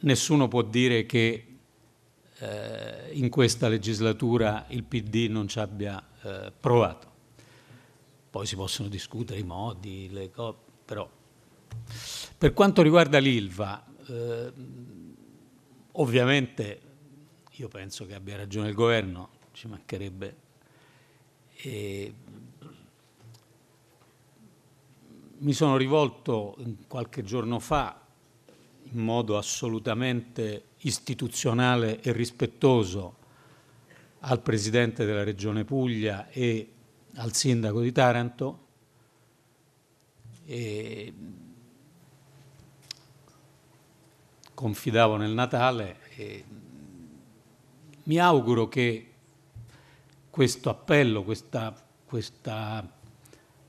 nessuno può dire che eh, in questa legislatura il PD non ci abbia eh, provato. Poi si possono discutere i modi, le cose, però. Per quanto riguarda l'ILVA, eh, ovviamente io penso che abbia ragione il governo, ci mancherebbe. E mi sono rivolto qualche giorno fa in modo assolutamente istituzionale e rispettoso al Presidente della Regione Puglia e al Sindaco di Taranto. E confidavo nel Natale e mi auguro che questo appello, questa, questa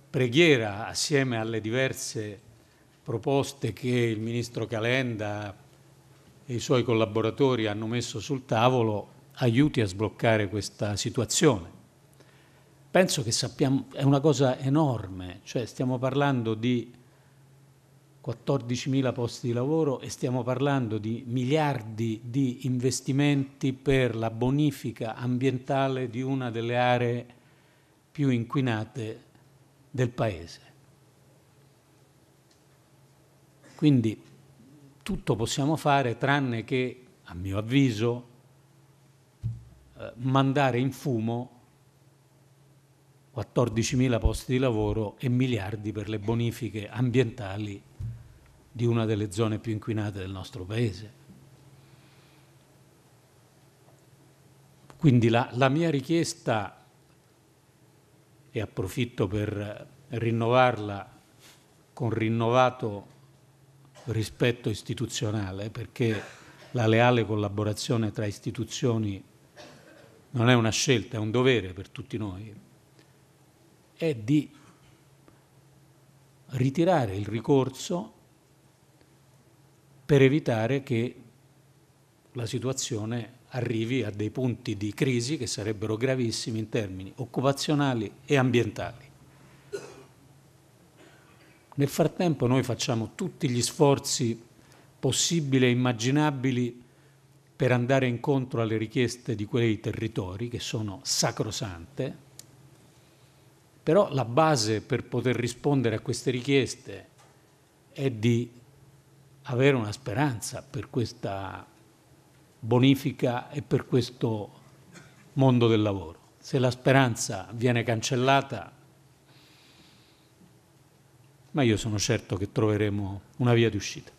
preghiera assieme alle diverse proposte che il ministro Calenda e i suoi collaboratori hanno messo sul tavolo aiuti a sbloccare questa situazione. Penso che sappiamo, è una cosa enorme, cioè stiamo parlando di 14.000 posti di lavoro e stiamo parlando di miliardi di investimenti per la bonifica ambientale di una delle aree più inquinate del Paese. Quindi tutto possiamo fare tranne che, a mio avviso, eh, mandare in fumo 14.000 posti di lavoro e miliardi per le bonifiche ambientali di una delle zone più inquinate del nostro Paese. Quindi la, la mia richiesta, e approfitto per rinnovarla con rinnovato rispetto istituzionale, perché la leale collaborazione tra istituzioni non è una scelta, è un dovere per tutti noi, è di ritirare il ricorso per evitare che la situazione arrivi a dei punti di crisi che sarebbero gravissimi in termini occupazionali e ambientali. Nel frattempo noi facciamo tutti gli sforzi possibili e immaginabili per andare incontro alle richieste di quei territori che sono sacrosante, però la base per poter rispondere a queste richieste è di avere una speranza per questa bonifica e per questo mondo del lavoro. Se la speranza viene cancellata, ma io sono certo che troveremo una via di uscita.